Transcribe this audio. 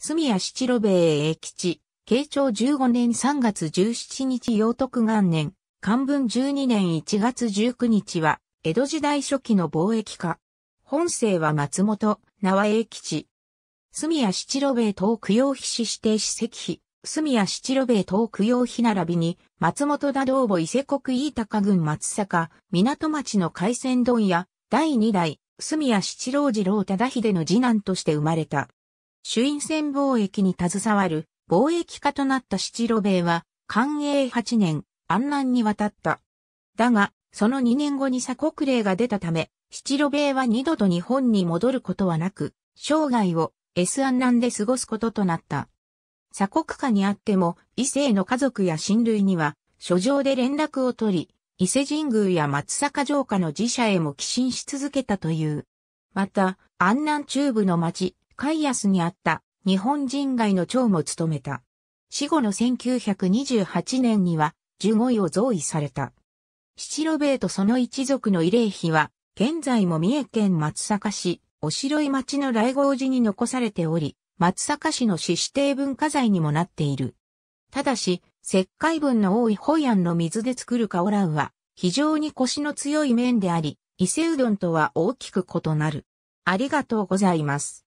住谷七郎兵衛英吉、慶長15年3月17日陽徳元年、漢文12年1月19日は、江戸時代初期の貿易家。本姓は松本、名は英吉。住谷七郎兵衛東供養碑指定史跡碑、住谷七郎兵衛東供養碑並びに、松本田道母伊勢国飯高郡松坂、港町の海鮮丼屋、第2代、住谷七郎次郎忠秀の次男として生まれた。朱印船貿易に携わる貿易家となった七路米は、寛永八年、安南に渡った。だが、その2年後に鎖国令が出たため、七路米は二度と日本に戻ることはなく、生涯を S 安南で過ごすこととなった。鎖国下にあっても、異性の家族や親類には、書状で連絡を取り、伊勢神宮や松坂城下の寺社へも寄進し続けたという。また、安南中部の町、カイアスにあった日本人街の長も務めた。死後の1928年には15位を贈位された。七ロベーとその一族の慰霊碑は、現在も三重県松阪市、おしろい町の来郷寺に残されており、松阪市の市指定文化財にもなっている。ただし、石灰分の多いホイアンの水で作るカオラウは、非常に腰の強い麺であり、伊勢うどんとは大きく異なる。ありがとうございます。